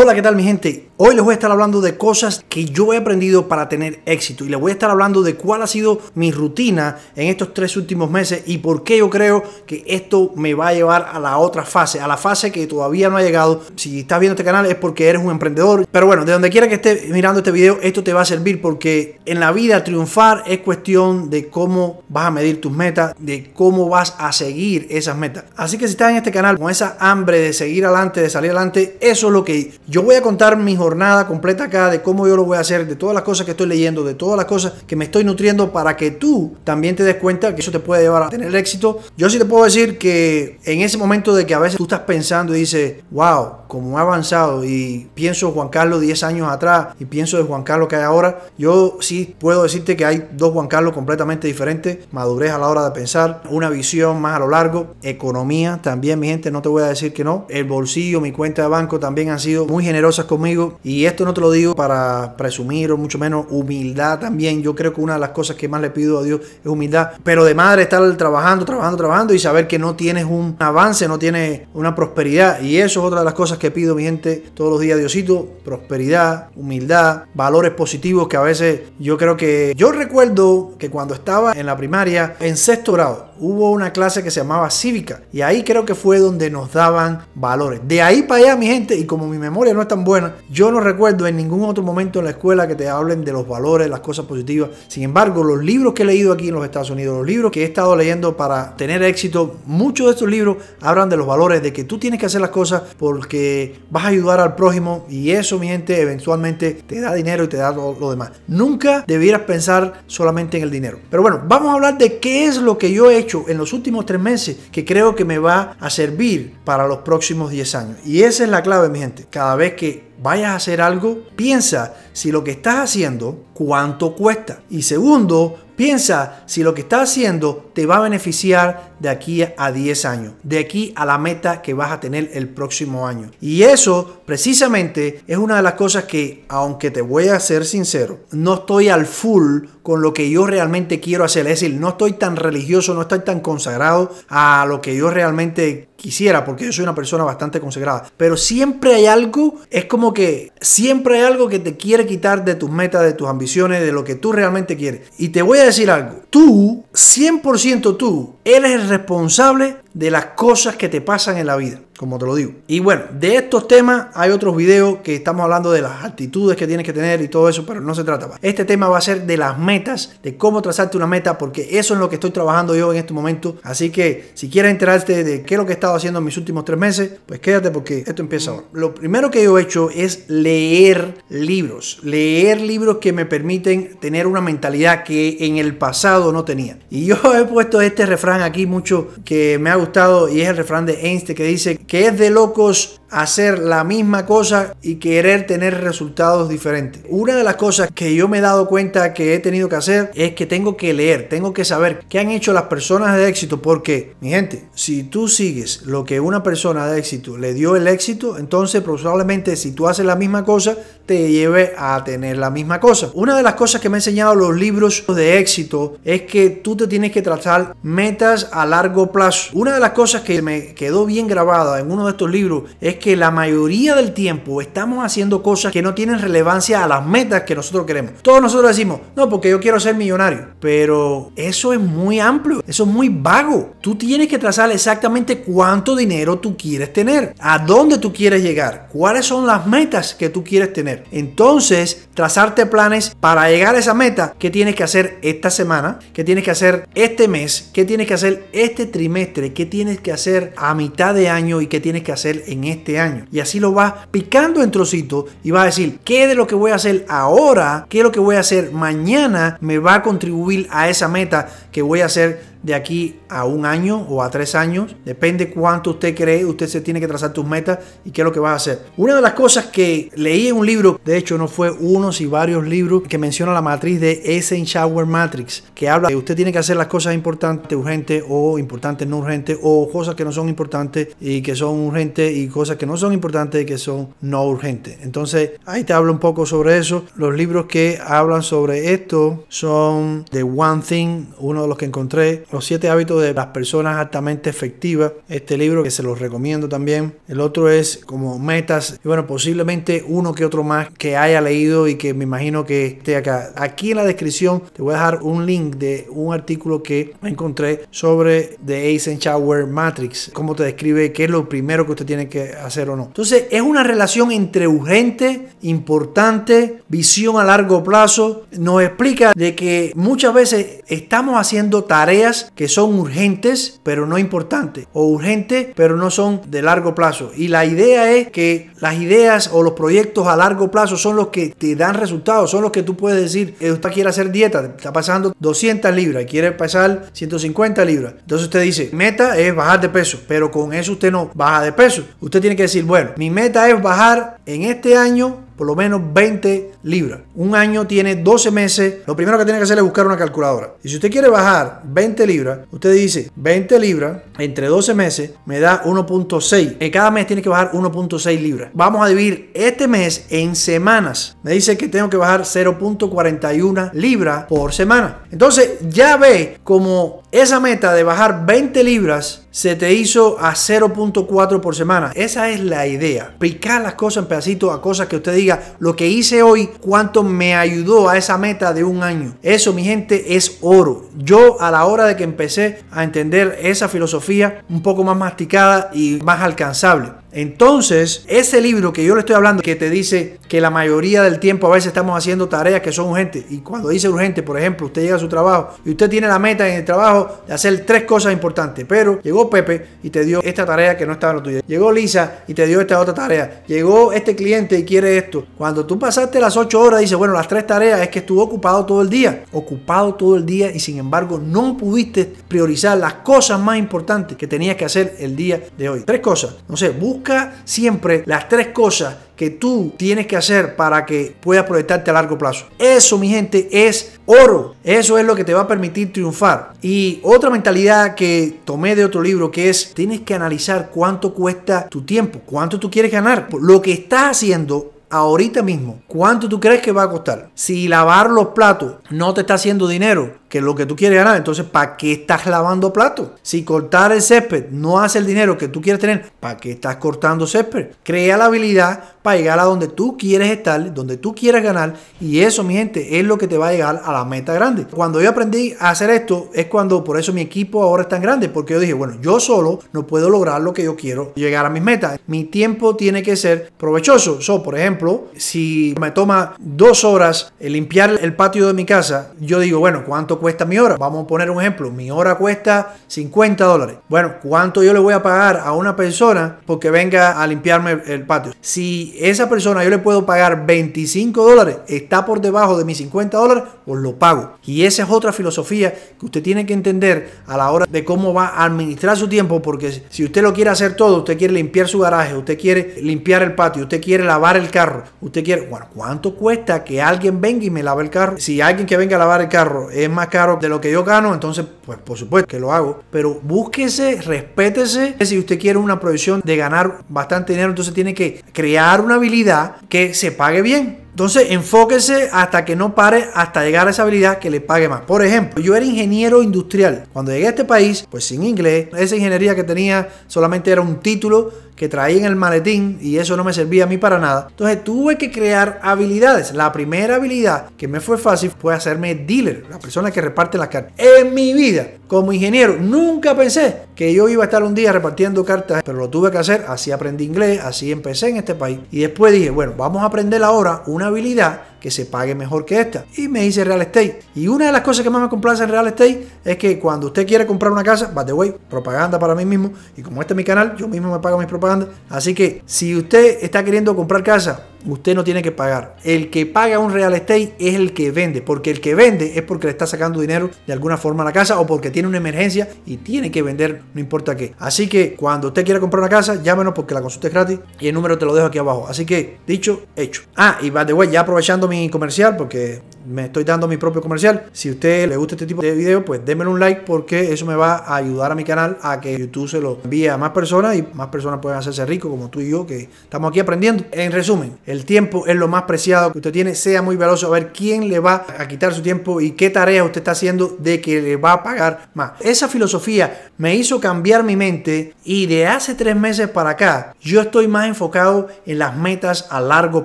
Hola, ¿qué tal mi gente? Hoy les voy a estar hablando de cosas que yo he aprendido para tener éxito y les voy a estar hablando de cuál ha sido mi rutina en estos tres últimos meses y por qué yo creo que esto me va a llevar a la otra fase, a la fase que todavía no ha llegado. Si estás viendo este canal es porque eres un emprendedor, pero bueno, de donde quiera que estés mirando este video, esto te va a servir porque en la vida triunfar es cuestión de cómo vas a medir tus metas, de cómo vas a seguir esas metas. Así que si estás en este canal con esa hambre de seguir adelante, de salir adelante, eso es lo que yo voy a contar mi jornada completa acá de cómo yo lo voy a hacer, de todas las cosas que estoy leyendo, de todas las cosas que me estoy nutriendo para que tú también te des cuenta que eso te puede llevar a tener éxito. Yo sí te puedo decir que en ese momento de que a veces tú estás pensando y dices, wow, como ha avanzado y pienso Juan Carlos 10 años atrás y pienso de Juan Carlos que hay ahora, yo sí puedo decirte que hay dos Juan Carlos completamente diferentes, madurez a la hora de pensar, una visión más a lo largo, economía también, mi gente, no te voy a decir que no, el bolsillo, mi cuenta de banco también han sido muy muy generosas conmigo. Y esto no te lo digo para presumir o mucho menos humildad también. Yo creo que una de las cosas que más le pido a Dios es humildad. Pero de madre estar trabajando, trabajando, trabajando y saber que no tienes un avance, no tienes una prosperidad. Y eso es otra de las cosas que pido, mi gente, todos los días, Diosito. Prosperidad, humildad, valores positivos que a veces yo creo que... Yo recuerdo que cuando estaba en la primaria, en sexto grado, hubo una clase que se llamaba cívica. Y ahí creo que fue donde nos daban valores. De ahí para allá, mi gente, y como mi memoria no es tan buena. Yo no recuerdo en ningún otro momento en la escuela que te hablen de los valores, las cosas positivas. Sin embargo, los libros que he leído aquí en los Estados Unidos, los libros que he estado leyendo para tener éxito, muchos de estos libros hablan de los valores, de que tú tienes que hacer las cosas porque vas a ayudar al prójimo y eso, mi gente, eventualmente te da dinero y te da todo lo demás. Nunca debieras pensar solamente en el dinero. Pero bueno, vamos a hablar de qué es lo que yo he hecho en los últimos tres meses que creo que me va a servir para los próximos 10 años. Y esa es la clave, mi gente. Cada sabes que vayas a hacer algo, piensa si lo que estás haciendo, cuánto cuesta. Y segundo, piensa si lo que estás haciendo te va a beneficiar de aquí a 10 años, de aquí a la meta que vas a tener el próximo año. Y eso precisamente es una de las cosas que, aunque te voy a ser sincero, no estoy al full con lo que yo realmente quiero hacer. Es decir, no estoy tan religioso, no estoy tan consagrado a lo que yo realmente quisiera, porque yo soy una persona bastante consagrada. Pero siempre hay algo, es como que siempre hay algo que te quiere quitar de tus metas, de tus ambiciones, de lo que tú realmente quieres. Y te voy a decir algo, tú, 100% tú, eres el responsable de las cosas que te pasan en la vida, como te lo digo. Y bueno, de estos temas hay otros videos que estamos hablando de las actitudes que tienes que tener y todo eso, pero no se trata Este tema va a ser de las metas, de cómo trazarte una meta, porque eso es lo que estoy trabajando yo en este momento. Así que si quieres enterarte de qué es lo que he estado haciendo en mis últimos tres meses, pues quédate porque esto empieza ahora. Lo primero que yo he hecho es leer libros, leer libros que me permiten tener una mentalidad que en el pasado no tenía. Y yo he puesto este refrán aquí mucho que me ha gustado y es el refrán de Einstein que dice que es de locos hacer la misma cosa y querer tener resultados diferentes. Una de las cosas que yo me he dado cuenta que he tenido que hacer es que tengo que leer, tengo que saber qué han hecho las personas de éxito, porque mi gente, si tú sigues lo que una persona de éxito le dio el éxito, entonces probablemente si tú haces la misma cosa, te lleve a tener la misma cosa. Una de las cosas que me han enseñado los libros de éxito es que tú te tienes que trazar metas a largo plazo. Una de las cosas que me quedó bien grabada en uno de estos libros es que la mayoría del tiempo estamos haciendo cosas que no tienen relevancia a las metas que nosotros queremos. Todos nosotros decimos, no, porque yo quiero ser millonario. Pero eso es muy amplio, eso es muy vago. Tú tienes que trazar exactamente cuánto dinero tú quieres tener, a dónde tú quieres llegar, cuáles son las metas que tú quieres tener. Entonces, trazarte planes para llegar a esa meta, ¿qué tienes que hacer esta semana? ¿Qué tienes que hacer este mes? ¿Qué tienes que hacer este trimestre? ¿Qué tienes que hacer a mitad de año y qué tienes que hacer en este este año. Y así lo va picando en trocitos y va a decir, ¿qué de lo que voy a hacer ahora? ¿Qué lo que voy a hacer mañana me va a contribuir a esa meta que voy a hacer de aquí a un año o a tres años. Depende cuánto usted cree, usted se tiene que trazar tus metas y qué es lo que va a hacer. Una de las cosas que leí en un libro, de hecho no fue uno, y varios libros, que menciona la matriz de Eisenhower Matrix, que habla que usted tiene que hacer las cosas importantes, urgentes o importantes no urgentes, o cosas que no son importantes y que son urgentes y cosas que no son importantes y que son no urgentes. Entonces ahí te hablo un poco sobre eso. Los libros que hablan sobre esto son The One Thing, uno de los que encontré. Los siete hábitos de las personas altamente efectivas. Este libro que se los recomiendo también. El otro es como metas. Y bueno, posiblemente uno que otro más que haya leído y que me imagino que esté acá. Aquí en la descripción te voy a dejar un link de un artículo que encontré sobre The Eisenhower Matrix. como te describe qué es lo primero que usted tiene que hacer o no. Entonces, es una relación entre urgente, importante, visión a largo plazo. Nos explica de que muchas veces estamos haciendo tareas que son urgentes pero no importantes o urgentes pero no son de largo plazo. Y la idea es que las ideas o los proyectos a largo plazo son los que te dan resultados, son los que tú puedes decir, eh, usted quiere hacer dieta, está pasando 200 libras, quiere pasar 150 libras. Entonces usted dice, meta es bajar de peso, pero con eso usted no baja de peso. Usted tiene que decir, bueno, mi meta es bajar en este año por lo menos 20 libras. Un año tiene 12 meses. Lo primero que tiene que hacer es buscar una calculadora. Y si usted quiere bajar 20 libras, usted dice 20 libras entre 12 meses me da 1.6. En cada mes tiene que bajar 1.6 libras. Vamos a dividir este mes en semanas. Me dice que tengo que bajar 0.41 libras por semana. Entonces ya ve como esa meta de bajar 20 libras se te hizo a 0.4 por semana. Esa es la idea. Picar las cosas en pedacitos a cosas que usted diga lo que hice hoy, cuánto me ayudó a esa meta de un año. Eso, mi gente, es oro. Yo a la hora de que empecé a entender esa filosofía un poco más masticada y más alcanzable. Entonces, ese libro que yo le estoy hablando, que te dice que la mayoría del tiempo a veces estamos haciendo tareas que son urgentes, y cuando dice urgente, por ejemplo, usted llega a su trabajo y usted tiene la meta en el trabajo de hacer tres cosas importantes, pero llegó Pepe y te dio esta tarea que no estaba en lo tuyo llegó Lisa y te dio esta otra tarea, llegó este cliente y quiere esto. Cuando tú pasaste las ocho horas, dice bueno, las tres tareas es que estuvo ocupado todo el día, ocupado todo el día y sin embargo no pudiste priorizar las cosas más importantes que tenías que hacer el día de hoy. Tres cosas, no sé, busca siempre las tres cosas que tú tienes que hacer para que puedas proyectarte a largo plazo. Eso, mi gente, es oro. Eso es lo que te va a permitir triunfar. Y otra mentalidad que tomé de otro libro que es, tienes que analizar cuánto cuesta tu tiempo, cuánto tú quieres ganar. Lo que estás haciendo ahorita mismo, ¿cuánto tú crees que va a costar? Si lavar los platos no te está haciendo dinero, que es lo que tú quieres ganar, entonces ¿para qué estás lavando platos? Si cortar el césped no hace el dinero que tú quieres tener, ¿para qué estás cortando césped? Crea la habilidad para llegar a donde tú quieres estar, donde tú quieres ganar, y eso, mi gente, es lo que te va a llegar a la meta grande. Cuando yo aprendí a hacer esto, es cuando por eso mi equipo ahora es tan grande, porque yo dije, bueno, yo solo no puedo lograr lo que yo quiero llegar a mis metas. Mi tiempo tiene que ser provechoso. So, por ejemplo, si me toma dos horas eh, limpiar el patio de mi casa, yo digo, bueno, ¿cuánto cuesta mi hora? Vamos a poner un ejemplo, mi hora cuesta 50 dólares. Bueno, ¿cuánto yo le voy a pagar a una persona porque venga a limpiarme el patio? Si esa persona yo le puedo pagar 25 dólares, está por debajo de mis 50 dólares, pues lo pago. Y esa es otra filosofía que usted tiene que entender a la hora de cómo va a administrar su tiempo, porque si usted lo quiere hacer todo, usted quiere limpiar su garaje, usted quiere limpiar el patio, usted quiere lavar el carro, Usted quiere, bueno, ¿cuánto cuesta que alguien venga y me lave el carro? Si alguien que venga a lavar el carro es más caro de lo que yo gano, entonces, pues por supuesto que lo hago. Pero búsquese, respétese. Si usted quiere una proyección de ganar bastante dinero, entonces tiene que crear una habilidad que se pague bien. Entonces, enfóquese hasta que no pare, hasta llegar a esa habilidad que le pague más. Por ejemplo, yo era ingeniero industrial. Cuando llegué a este país, pues sin inglés, esa ingeniería que tenía solamente era un título que traía en el maletín y eso no me servía a mí para nada. Entonces tuve que crear habilidades. La primera habilidad que me fue fácil fue hacerme dealer, la persona que reparte las cartas. En mi vida, como ingeniero, nunca pensé que yo iba a estar un día repartiendo cartas, pero lo tuve que hacer, así aprendí inglés, así empecé en este país. Y después dije, bueno, vamos a aprender ahora una habilidad que se pague mejor que esta. Y me hice real estate. Y una de las cosas que más me complace en real estate es que cuando usted quiere comprar una casa, by the way, propaganda para mí mismo. Y como este es mi canal, yo mismo me pago mis propagandas. Así que si usted está queriendo comprar casa Usted no tiene que pagar. El que paga un real estate es el que vende, porque el que vende es porque le está sacando dinero de alguna forma a la casa o porque tiene una emergencia y tiene que vender, no importa qué. Así que cuando usted quiera comprar una casa, llámenos porque la consulta es gratis y el número te lo dejo aquí abajo. Así que dicho, hecho. Ah, y by the way, ya aprovechando mi comercial, porque me estoy dando mi propio comercial. Si a usted le gusta este tipo de video, pues démelo un like porque eso me va a ayudar a mi canal a que YouTube se lo envíe a más personas y más personas puedan hacerse ricos como tú y yo que estamos aquí aprendiendo. En resumen, el tiempo es lo más preciado que usted tiene. Sea muy veloz a ver quién le va a quitar su tiempo y qué tarea usted está haciendo de que le va a pagar más. Esa filosofía me hizo cambiar mi mente y de hace tres meses para acá yo estoy más enfocado en las metas a largo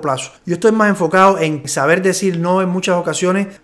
plazo. Yo estoy más enfocado en saber decir no en muchas ocasiones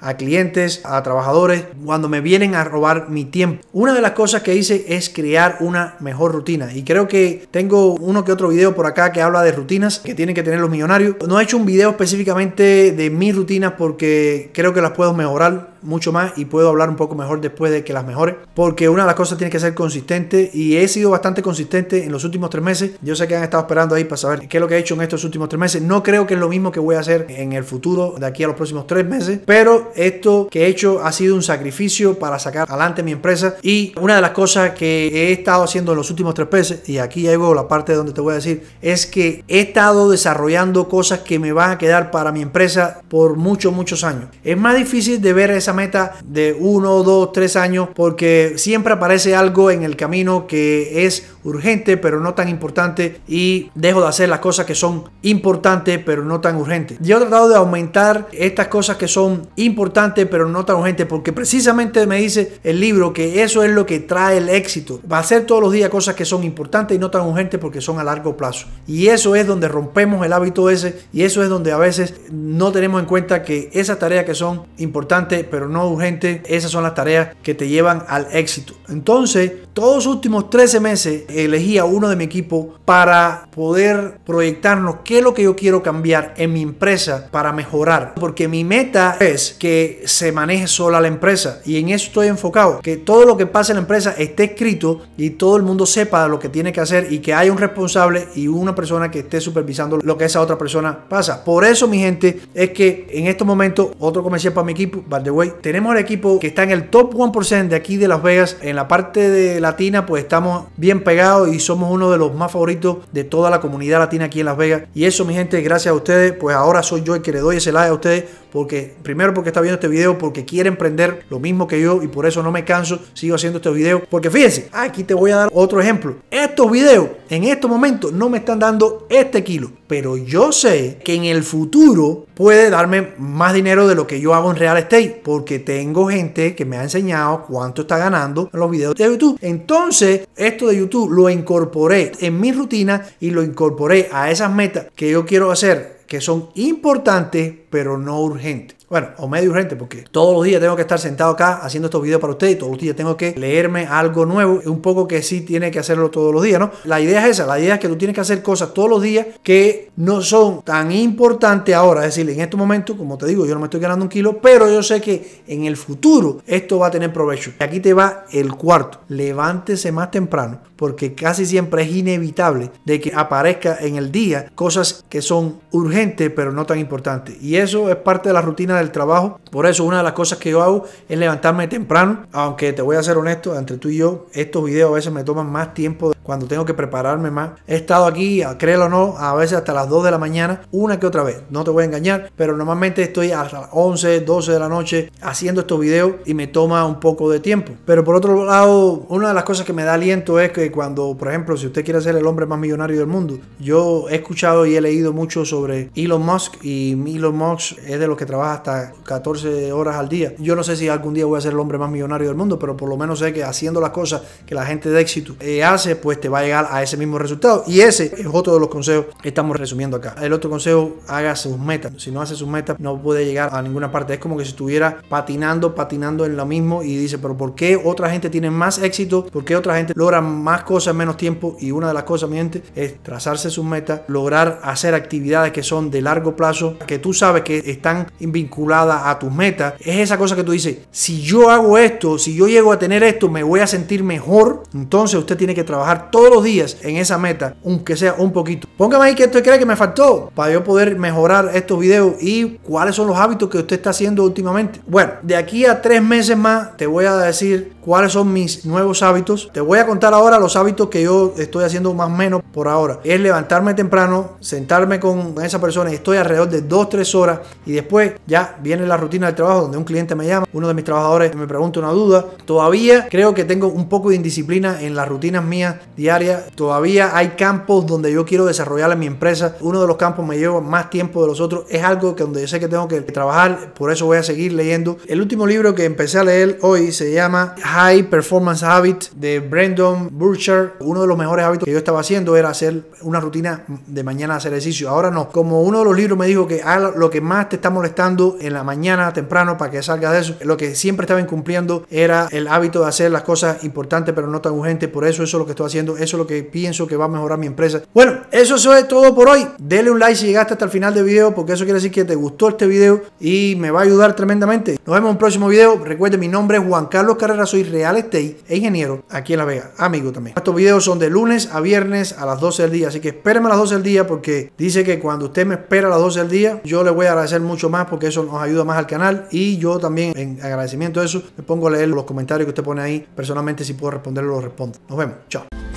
a clientes, a trabajadores, cuando me vienen a robar mi tiempo. Una de las cosas que hice es crear una mejor rutina y creo que tengo uno que otro video por acá que habla de rutinas que tienen que tener los millonarios. No he hecho un video específicamente de mis rutinas porque creo que las puedo mejorar mucho más y puedo hablar un poco mejor después de que las mejore, porque una de las cosas tiene que ser consistente y he sido bastante consistente en los últimos tres meses. Yo sé que han estado esperando ahí para saber qué es lo que he hecho en estos últimos tres meses. No creo que es lo mismo que voy a hacer en el futuro, de aquí a los próximos tres meses, pero esto que he hecho ha sido un sacrificio para sacar adelante mi empresa y una de las cosas que he estado haciendo en los últimos tres meses, y aquí ya la parte donde te voy a decir, es que he estado desarrollando cosas que me van a quedar para mi empresa por muchos, muchos años. Es más difícil de ver esa meta de uno, dos, tres años, porque siempre aparece algo en el camino que es urgente pero no tan importante y dejo de hacer las cosas que son importantes pero no tan urgentes. Yo he tratado de aumentar estas cosas que son importantes pero no tan urgentes porque precisamente me dice el libro que eso es lo que trae el éxito. Va a hacer todos los días cosas que son importantes y no tan urgentes porque son a largo plazo. Y eso es donde rompemos el hábito ese y eso es donde a veces no tenemos en cuenta que esas tareas que son importantes pero no urgentes, esas son las tareas que te llevan al éxito. Entonces, todos los últimos 13 meses elegí a uno de mi equipo para poder proyectarnos qué es lo que yo quiero cambiar en mi empresa para mejorar. Porque mi meta es que se maneje sola la empresa y en eso estoy enfocado. Que todo lo que pasa en la empresa esté escrito y todo el mundo sepa lo que tiene que hacer y que haya un responsable y una persona que esté supervisando lo que esa otra persona pasa. Por eso, mi gente, es que en estos momentos, otro comercial para mi equipo, by the way, tenemos el equipo que está en el top 1% de aquí de Las Vegas, en la parte de la latina, pues estamos bien pegados y somos uno de los más favoritos de toda la comunidad latina aquí en Las Vegas. Y eso, mi gente, gracias a ustedes, pues ahora soy yo el que le doy ese like a ustedes, porque primero porque está viendo este vídeo porque quiere emprender lo mismo que yo y por eso no me canso, sigo haciendo este vídeo Porque fíjense, aquí te voy a dar otro ejemplo. Estos videos en estos momentos no me están dando este kilo, pero yo sé que en el futuro puede darme más dinero de lo que yo hago en real estate, porque tengo gente que me ha enseñado cuánto está ganando en los videos de YouTube. Entonces, esto de YouTube lo incorporé en mi rutina y lo incorporé a esas metas que yo quiero hacer, que son importantes, pero no urgentes. Bueno, o medio urgente, porque todos los días tengo que estar sentado acá haciendo estos videos para ustedes y todos los días tengo que leerme algo nuevo. Un poco que sí tiene que hacerlo todos los días, ¿no? La idea es esa, la idea es que tú tienes que hacer cosas todos los días que no son tan importantes ahora. Es decir, en este momento, como te digo, yo no me estoy ganando un kilo, pero yo sé que en el futuro esto va a tener provecho. Y aquí te va el cuarto. Levántese más temprano, porque casi siempre es inevitable de que aparezca en el día cosas que son urgentes, pero no tan importantes. Y eso es parte de la rutina el trabajo. Por eso una de las cosas que yo hago es levantarme temprano, aunque te voy a ser honesto, entre tú y yo, estos videos a veces me toman más tiempo cuando tengo que prepararme más. He estado aquí, créelo o no, a veces hasta las 2 de la mañana, una que otra vez, no te voy a engañar, pero normalmente estoy hasta las 11, 12 de la noche haciendo estos videos y me toma un poco de tiempo. Pero por otro lado, una de las cosas que me da aliento es que cuando, por ejemplo, si usted quiere ser el hombre más millonario del mundo, yo he escuchado y he leído mucho sobre Elon Musk y Elon Musk es de los que trabaja hasta 14 horas al día. Yo no sé si algún día voy a ser el hombre más millonario del mundo, pero por lo menos sé que haciendo las cosas que la gente de éxito eh, hace, pues te va a llegar a ese mismo resultado. Y ese es otro de los consejos que estamos resumiendo acá. El otro consejo, haga sus metas. Si no hace sus metas, no puede llegar a ninguna parte. Es como que si estuviera patinando, patinando en lo mismo y dice, pero ¿por qué otra gente tiene más éxito? ¿Por qué otra gente logra más cosas en menos tiempo? Y una de las cosas, mi gente, es trazarse sus metas, lograr hacer actividades que son de largo plazo, que tú sabes que están vinculadas a tus metas, es esa cosa que tú dices, si yo hago esto, si yo llego a tener esto, me voy a sentir mejor. Entonces usted tiene que trabajar todos los días en esa meta, aunque sea un poquito. Póngame ahí que usted cree que me faltó para yo poder mejorar estos videos y cuáles son los hábitos que usted está haciendo últimamente. Bueno, de aquí a tres meses más te voy a decir cuáles son mis nuevos hábitos. Te voy a contar ahora los hábitos que yo estoy haciendo más o menos por ahora. Es levantarme temprano, sentarme con esa persona y estoy alrededor de 2-3 horas y después ya viene la rutina del trabajo donde un cliente me llama, uno de mis trabajadores me pregunta una duda. Todavía creo que tengo un poco de indisciplina en las rutinas mías diarias. Todavía hay campos donde yo quiero desarrollar en mi empresa. Uno de los campos me lleva más tiempo de los otros. Es algo que donde yo sé que tengo que trabajar, por eso voy a seguir leyendo. El último libro que empecé a leer hoy se llama High Performance Habit de Brandon Burcher. Uno de los mejores hábitos que yo estaba haciendo era hacer una rutina de mañana hacer ejercicio. Ahora no. Como uno de los libros me dijo que lo que más te está molestando en la mañana temprano para que salgas de eso. Lo que siempre estaba incumpliendo era el hábito de hacer las cosas importantes pero no tan urgentes. Por eso eso es lo que estoy haciendo. Eso es lo que pienso que va a mejorar mi empresa. Bueno, eso es todo por hoy. Dele un like si llegaste hasta el final del video porque eso quiere decir que te gustó este video y me va a ayudar tremendamente. Nos vemos en un próximo video. Recuerde, mi nombre es Juan Carlos Carreras. Soy real estate e ingeniero aquí en La Vega, amigo también. Estos videos son de lunes a viernes a las 12 del día, así que espéreme a las 12 del día porque dice que cuando usted me espera a las 12 del día, yo le voy a agradecer mucho más porque eso nos ayuda más al canal y yo también en agradecimiento de eso me pongo a leer los comentarios que usted pone ahí. Personalmente si puedo responderlo lo respondo. Nos vemos, chao.